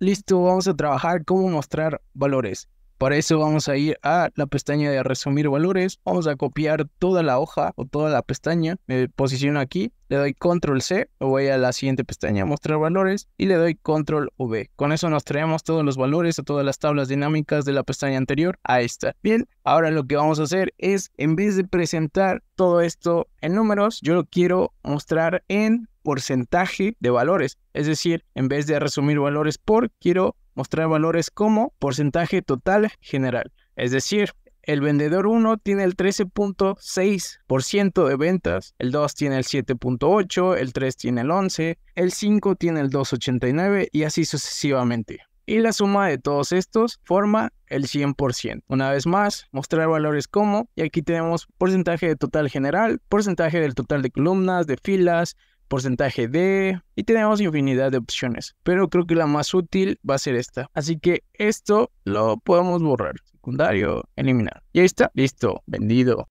listo, vamos a trabajar cómo mostrar valores. Para eso vamos a ir a la pestaña de resumir valores, vamos a copiar toda la hoja o toda la pestaña, me posiciono aquí, le doy control C, voy a la siguiente pestaña, mostrar valores, y le doy control V. Con eso nos traemos todos los valores a todas las tablas dinámicas de la pestaña anterior a esta. Bien, ahora lo que vamos a hacer es, en vez de presentar todo esto en números, yo lo quiero mostrar en porcentaje de valores. Es decir, en vez de resumir valores por, quiero mostrar valores como porcentaje total general. Es decir, el vendedor 1 tiene el 13.6% de ventas, el 2 tiene el 7.8, el 3 tiene el 11, el 5 tiene el 2.89 y así sucesivamente. Y la suma de todos estos forma el 100%. Una vez más, mostrar valores como, y aquí tenemos porcentaje de total general, porcentaje del total de columnas, de filas, porcentaje de... y tenemos infinidad de opciones, pero creo que la más útil va a ser esta. Así que esto lo podemos borrar, secundario, eliminar. Y ahí está, listo, vendido.